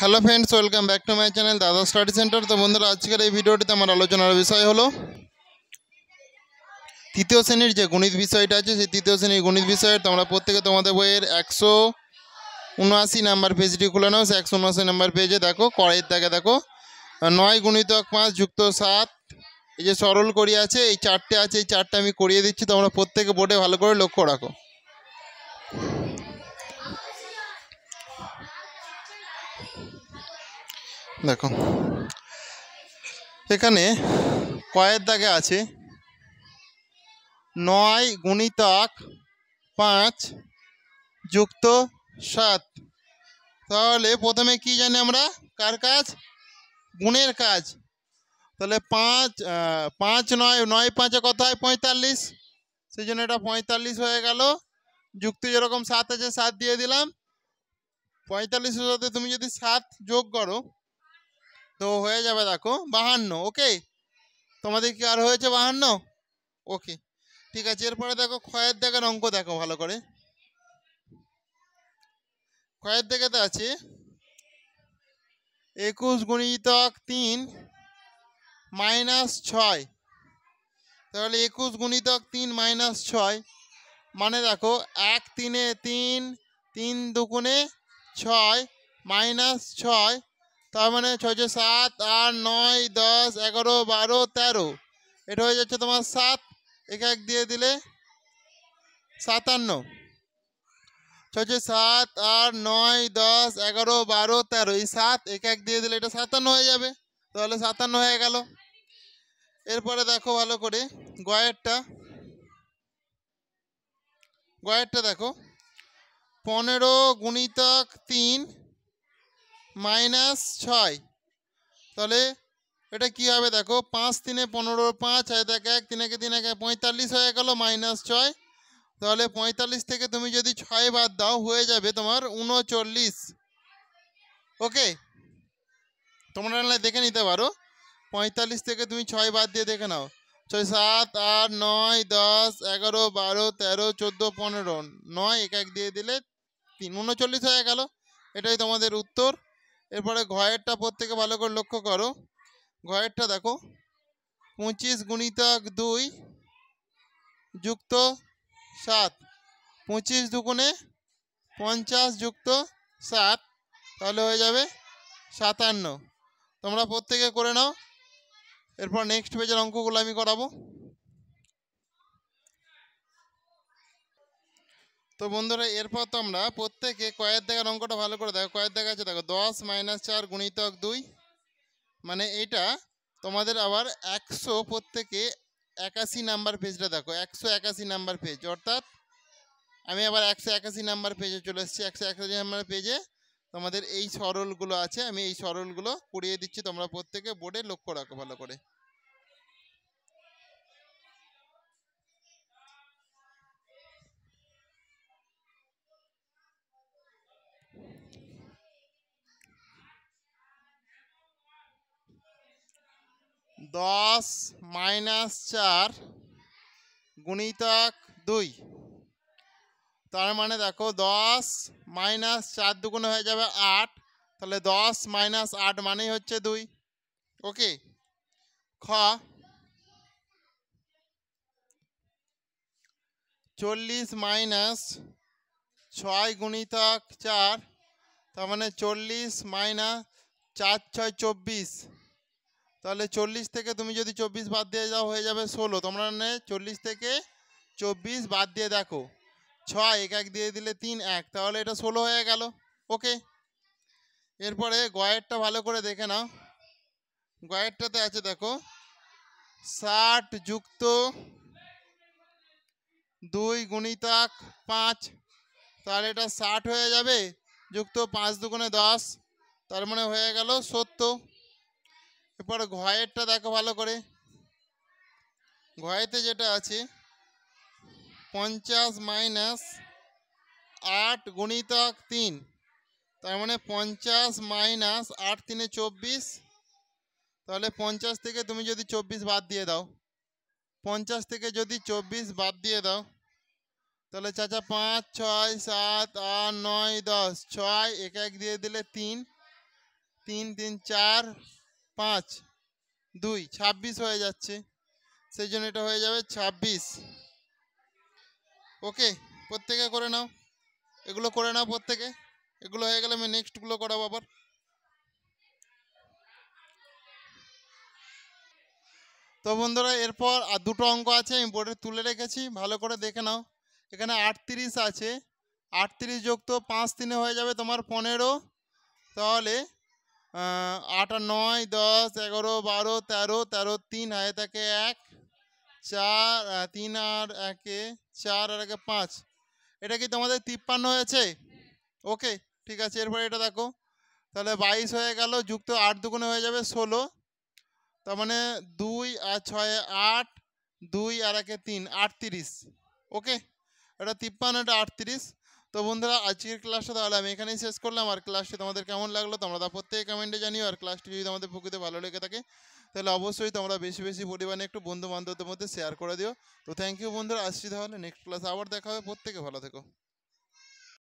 hello friends welcome back to my channel Dada study centre তো বন্ধুরা আজকের এই ভিডিওটিতে আমার আলোচনার বিষয় হলো তৃতীয় শ্রেণীর যে গণিত বিষয়টা আছে সেই তৃতীয় শ্রেণীর গণিত বিষয়ের তোমরা প্রত্যেকে তোমাদের বইয়ের একশো উনআশি নাম্বার পেজটি খুলে নাও সে একশো উনআশি নাম্বার পেজে দেখো কড়াইয়ের দাগে দেখো নয় গুণিতক পাঁচ যুক্ত সাত এই যে সরল করি আছে এই চারটে আছে এই চারটে আমি করিয়ে দিচ্ছি তোমরা প্রত্যেকে বোর্ডে ভালো করে লক্ষ্য রাখো দেখো এখানে কয়ের দাগে আছে নয় গুণিতক পাঁচ যুক্ত সাত তাহলে প্রথমে কি জানি আমরা কার কাজ গুণের কাজ তাহলে পাঁচ পাঁচ নয় নয় পাঁচে কত হয় পঁয়তাল্লিশ সেই জন্য এটা পঁয়তাল্লিশ হয়ে গেল যুক্তি যেরকম সাত আছে সাত দিয়ে দিলাম পঁয়তাল্লিশের সাথে তুমি যদি সাত যোগ করো তো হয়ে যাবে দেখো বাহান্ন ওকে তোমাদের কি আর হয়েছে বাহান্ন ওকে ঠিক আছে এরপরে দেখো ক্ষয়ের দেখার অঙ্ক দেখো ভালো করে ক্ষয়ের দেখাতে আছে একুশ গুণিতক তিন মাইনাস ছয় তাহলে একুশ গুণিতক তিন মাইনাস ছয় মানে দেখো এক তিনে তিন তিন দুগুণে ছয় মাইনাস ছয় তার মানে ছয় সাত আট নয় দশ এগারো বারো তেরো এটা হয়ে যাচ্ছে তোমার সাত এক এক দিয়ে দিলে সাতান্ন ছয় সাত আট নয় দশ এগারো বারো তেরো এই সাত এক এক দিয়ে দিলে এটা সাতান্ন হয়ে যাবে তাহলে সাতান্ন হয়ে গেল এরপরে দেখো ভালো করে গয়েরটা গয়েরটা দেখো পনেরো গুণিতক তিন মাইনাস ছয় তাহলে এটা কি হবে দেখো পাঁচ তিনে পনেরো পাঁচ এক এক এক তিন একে তিন একে পঁয়তাল্লিশ হয়ে গেল মাইনাস ছয় তাহলে পঁয়তাল্লিশ থেকে তুমি যদি ছয় বাদ দাও হয়ে যাবে তোমার উনচল্লিশ ওকে তোমরা নাহলে দেখে নিতে পারো পঁয়তাল্লিশ থেকে তুমি ছয় বাদ দিয়ে দেখে নাও ছয় সাত আট নয় দশ এগারো বারো তেরো চোদ্দো পনেরো নয় এক এক দিয়ে দিলে তিন উনচল্লিশ হয়ে গেল এটাই তোমাদের উত্তর এরপরে ঘয়েরটা প্রত্যেকে ভালো করে লক্ষ্য করো ঘয়েরটা দেখো পঁচিশ গুণিতক দুই যুক্ত সাত পঁচিশ দুগুণে পঞ্চাশ যুক্ত সাত তাহলে হয়ে যাবে সাতান্ন তোমরা প্রত্যেকে করে নাও এরপর নেক্সট পেজের অঙ্কগুলো আমি করাবো তো বন্ধুরা এরপর তোমরা প্রত্যেকে কয়ের দেখার অঙ্কটা ভালো করে দেখো কয়ের দেখা আছে দেখো দশ মাইনাস চার গুণিতক দুই মানে এটা তোমাদের আবার একশো প্রত্যেকে একাশি নাম্বার পেজটা দেখো একশো একাশি নাম্বার পেজ অর্থাৎ আমি আবার একশো একাশি নাম্বার পেজে চলে এসেছি একশো একাশি নাম্বার পেজে তোমাদের এই সরলগুলো আছে আমি এই সরলগুলো পড়িয়ে দিচ্ছি তোমরা প্রত্যেকে বোর্ডে লক্ষ্য রাখো ভালো করে দশ মাইনাস চার গুণিতক দুই তার মানে দেখো দশ মাইনাস চার দুগুণ হয়ে যাবে আট তাহলে দশ মাইনাস আট মানেই হচ্ছে দুই ওকে খ চল্লিশ মাইনাস ছয় গুণিতক চার তার মানে চল্লিশ মাইনাস চার ছয় চব্বিশ তাহলে চল্লিশ থেকে তুমি যদি চব্বিশ বাদ দিয়ে যাও হয়ে যাবে ষোলো তোমরা নে চল্লিশ থেকে চব্বিশ বাদ দিয়ে দেখো ছয় এক এক দিয়ে দিলে তিন এক তাহলে এটা ষোলো হয়ে গেল ওকে এরপরে গয়েরটা ভালো করে দেখে নাও গয়েরটাতে আছে দেখো ষাট যুক্ত দুই গুণিতাক পাঁচ তাহলে এটা ষাট হয়ে যাবে যুক্ত পাঁচ দুগুণে দশ তার মানে হয়ে গেল সত্তর এরপর ঘয়েরটা দেখো ভালো করে ঘয়েতে যেটা আছে পঞ্চাশ মাইনাস আট গুণিতক তিন তার মানে পঞ্চাশ মাইনাস আট তিনে চব্বিশ তাহলে পঞ্চাশ থেকে তুমি যদি চব্বিশ বাদ দিয়ে দাও পঞ্চাশ থেকে যদি চব্বিশ বাদ দিয়ে দাও তাহলে চাচা পাঁচ ছয় সাত আট নয় দশ ছয় এক এক দিয়ে দিলে তিন তিন তিন চার পাঁচ দুই ছাব্বিশ হয়ে যাচ্ছে সেই জন্য এটা হয়ে যাবে ছাব্বিশ ওকে প্রত্যেকে করে নাও এগুলো করে নাও প্রত্যেকে এগুলো হয়ে গেলে আমি নেক্সটগুলো করাবো আবার তো বন্ধুরা এরপর আর দুটো অঙ্ক আছে আমি বোর্ডে তুলে রেখেছি ভালো করে দেখে নাও এখানে আটত্রিশ আছে আটত্রিশ যোগ তো পাঁচ দিনে হয়ে যাবে তোমার পনেরো তাহলে আট আর নয় দশ এগারো বারো তেরো তেরো তিন হায় থাকে এক চার তিন আর একে চার আর একে পাঁচ এটা কি তোমাদের তিপ্পান্ন হয়েছে ওকে ঠিক আছে এরপরে এটা দেখো তাহলে বাইশ হয়ে গেল যুক্ত আট দুগুণে হয়ে যাবে ষোলো তার মানে দুই আর ছয় আট দুই আর একে তিন আটত্রিশ ওকে এটা তিপ্পান্ন এটা আটত্রিশ তো বন্ধুরা আজকের ক্লাসটা তাহলে আমি এখানেই শেষ করলাম আর ক্লাসটি তোমাদের কেমন লাগলো তোমরা তা প্রত্যেকে কমেন্টে জানিও আর ক্লাসটি যদি তোমাদের প্রকৃতি ভালো লেগে থাকে তাহলে অবশ্যই তোমরা বেশি বেশি পরিমাণে একটু বন্ধু বান্ধবদের মধ্যে শেয়ার করে দিও তো থ্যাংক ইউ বন্ধুরা আসছি তাহলে নেক্সট ক্লাস আবার দেখা হবে প্রত্যেকে ভালো থেকো